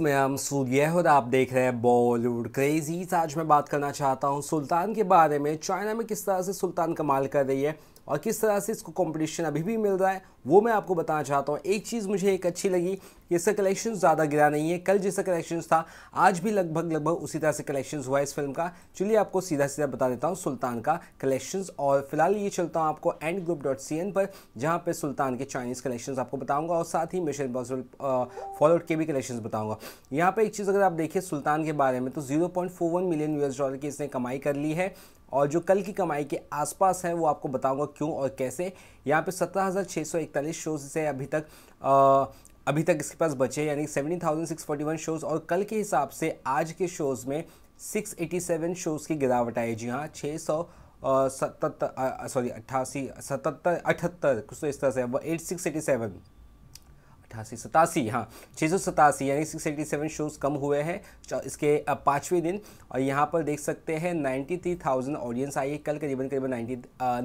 मैं हम सूर्य और आप देख रहे हैं बॉलीवुड क्रेजीज आज मैं बात करना चाहता हूँ सुल्तान के बारे में चाइना में किस तरह से सुल्तान कमाल कर रही है और किस तरह से इसको कंपटीशन अभी भी मिल रहा है वो मैं आपको बताना चाहता हूँ एक चीज़ मुझे एक अच्छी लगी कि इसका कलेक्शन ज़्यादा गिरा नहीं है कल जैसा कलेक्शन था आज भी लगभग लगभग उसी तरह से कलेक्शन हुआ इस फिल्म का चलिए आपको सीधा सीधा बता देता हूँ सुल्तान का कलेक्शन और फिलहाल ये चलता हूँ आपको and group dot C N पर जहाँ पर सुल्तान के चाइनीज़ कलेक्शन आपको बताऊँगा और साथ ही मिशन पॉसिबल फॉलोड के भी कलेक्शन बताऊँगा यहाँ पे एक चीज़ अगर आप देखिए सुल्तान के बारे में तो 0.41 मिलियन यूएस डॉलर की इसने कमाई कर ली है और जो कल की कमाई के आसपास है वो आपको बताऊंगा क्यों और कैसे यहाँ पे सत्रह हज़ार छः सौ इकतालीस शोज से अभी तक आ, अभी तक इसके पास बचे यानी seventy thousand six forty one shows और कल के हिसाब से आज के शोज़ में सिक्स एटी सेवन शोज़ की गिरावट आई जी हाँ छः सौ सतहत्तर सॉरी अट्ठासी सतहत्तर अठहत्तर कुछ तो इस तरह से एट सिक्स एटी सेवन अट्ठासी सतासी हाँ छः सौ सतासी यानी सिक्स एटी सेवन शोज़ कम हुए हैं इसके पाँचवें दिन और यहाँ पर देख सकते हैं नाइन्टी थ्री थाउजेंड ऑडियंस आई है कल करीबन करीबन ninety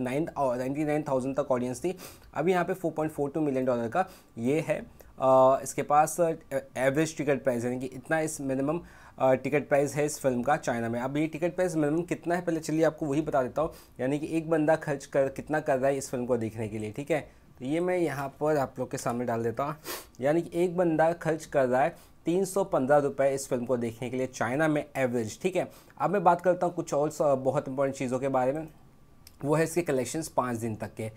nine ninety nine thousand तक ऑडियंस थी अभी यहाँ पे four point four two million dollar का ये है आ, इसके पास एवरेज टिकट प्राइस यानी कि इतना इस मिनिमम टिकट प्राइस है इस फिल्म का चाइना में अब ये टिकट प्राइस मिनिमम कितना है पहले चलिए आपको वही बता देता हूँ यानी कि एक बंदा खर्च कर कितना कर रहा है इस फिल्म को देखने के लिए ठीक है तो ये मैं यहाँ पर आप लोग के सामने डाल देता हूँ यानी कि एक बंदा खर्च कर रहा है तीन सौ पंद्रह रुपये इस फिल्म को देखने के लिए चाइना में एवरेज ठीक है अब मैं बात करता हूँ कुछ और बहुत इंपॉर्टेंट चीज़ों के बारे में वो है इसके कलेक्शंस पाँच दिन तक के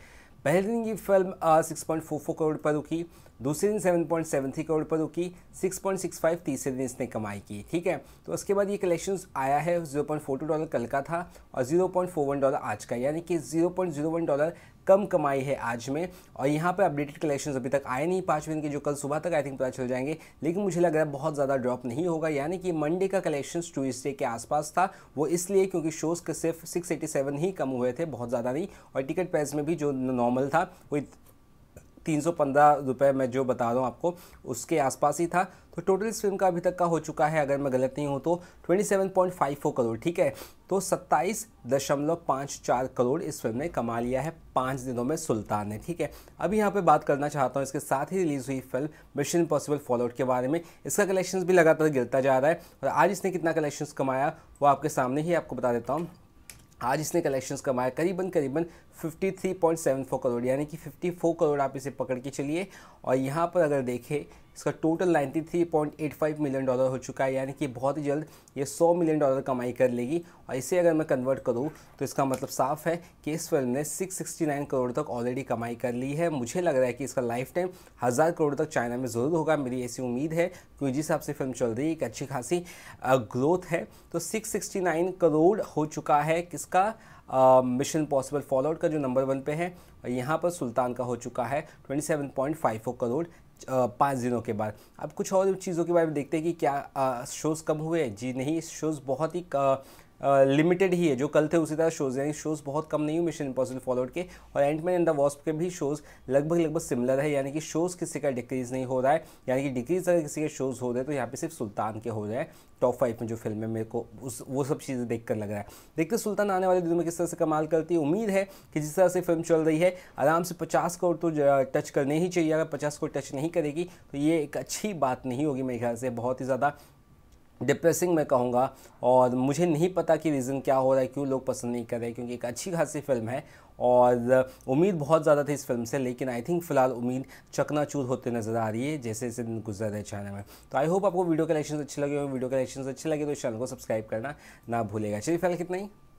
पहले दिन की film six point four four crore पर रुकी दूसरे दिन seven point seven three crore पर रुकी सिक्स पॉइंट सिक्स फाइव तीसरे दिन इसने कमाई की ठीक है तो उसके बाद ये कलेक्शन आया है zero point four two dollar कल का था और zero point four one dollar आज का यानी कि zero point zero one dollar कम कमाई है आज में और यहाँ पे अपडेटेड कलेक्शंस अभी तक आए नहीं पाँच दिन के जो कल सुबह तक आई थिंक पता चल जाएंगे लेकिन मुझे लग रहा है बहुत ज़्यादा ड्रॉप नहीं होगा यानी कि मंडे का कलेक्शन ट्यूजडे के आसपास था वो इसलिए क्योंकि शोज़ के सिर्फ 687 ही कम हुए थे बहुत ज़्यादा नहीं और टिकट प्राइस में भी जो नॉर्मल था वो तीन सौ पंद्रह रुपये मैं जो बता रहा हूँ आपको उसके आसपास ही था तो टोटल इस फिल्म का अभी तक का हो चुका है अगर मैं गलत नहीं हूँ तो twenty seven point five four crore ठीक है तो सत्ताईस दशमलव पाँच चार करोड़ इस फिल्म ने कमा लिया है पाँच दिनों में सुल्तान ने ठीक है अभी यहाँ पे बात करना चाहता हूँ इसके साथ ही रिलीज़ हुई फिल्म मिशन इम्पॉसिबल फॉलोआउट के बारे में इसका कलेक्शंस भी लगातार गिरता जा रहा है और आज इसने कितना कलेक्शंस कमाया वो आपके सामने ही आपको बता देता हूँ आज इसने कलेक्शंस कमाया करीबन करीबन 53.74 करोड़ यानी कि 54 करोड़ आप इसे पकड़ के चलिए और यहाँ पर अगर देखें इसका टोटल 93.85 मिलियन डॉलर हो चुका है यानी कि बहुत ही जल्द ये 100 मिलियन डॉलर कमाई कर लेगी और इसे अगर मैं कन्वर्ट करूँ तो इसका मतलब साफ है कि इस फिल्म ने 669 करोड़ तक ऑलरेडी कमाई कर ली है मुझे लग रहा है कि इसका लाइफ टाइम हज़ार करोड़ तक चाइना में ज़रूर होगा मेरी ऐसी उम्मीद है क्योंकि जिस हिसाब से फिल्म चल रही है एक अच्छी खासी ग्रोथ है तो सिक्स करोड़ हो चुका है किसका मिशन पॉसिबल फॉलोआउट का जो नंबर वन पे है यहाँ पर सुल्तान का हो चुका है 27.54 करोड़ पाँच दिनों के बाद अब कुछ और चीज़ों के बारे में देखते हैं कि क्या शोज़ कम हुए जी नहीं शोज़ बहुत ही लिमिटेड ही है जो कल थे उसी तरह शोज़ यानी शोज़ बहुत कम नहीं हुए मिशन इम्पॉसिबल फॉलोड के और मैन एंड द वॉस्प के भी शोज़ लगभग लगभग सिमिलर है यानी कि शोज़ किसी का डिक्रीज़ नहीं हो रहा है यानी कि डिक्रीज़ अगर किसी के शोज़ हो रहे तो यहाँ पे सिर्फ सुल्तान के हो रहे हैं टॉप फाइव में जो फिल्म है मेरे को उस वो सब चीज़ें देख कर लग रहा है देखते सुल्तान आने वाले दिनों में किस तरह से कमाल करती है उम्मीद है कि जिस तरह से फिल्म चल रही है आराम से पचास करोड़ तो टच करने ही चाहिए अगर पचास करोड़ टच नहीं करेगी तो ये एक अच्छी बात नहीं होगी मेरे ख्याल से बहुत ही ज़्यादा डिप्रेसिंग मैं कहूँगा और मुझे नहीं पता कि रीज़न क्या हो रहा है क्यों लोग पसंद नहीं कर रहे क्योंकि एक अच्छी खासी फिल्म है और उम्मीद बहुत ज़्यादा थी इस फिल्म से लेकिन आई थिंक फिलहाल उम्मीद चकनाचूर होते नज़र आ रही है जैसे जैसे दिन गुजर रहे चैनल में तो आई होप आपको वीडियो कलेक्शन अच्छे लगे हो वीडियो कलेक्शन अच्छे लगे तो चैनल को सब्सक्राइब करना ना भूलेगा चलिए फिलहाल कितना ही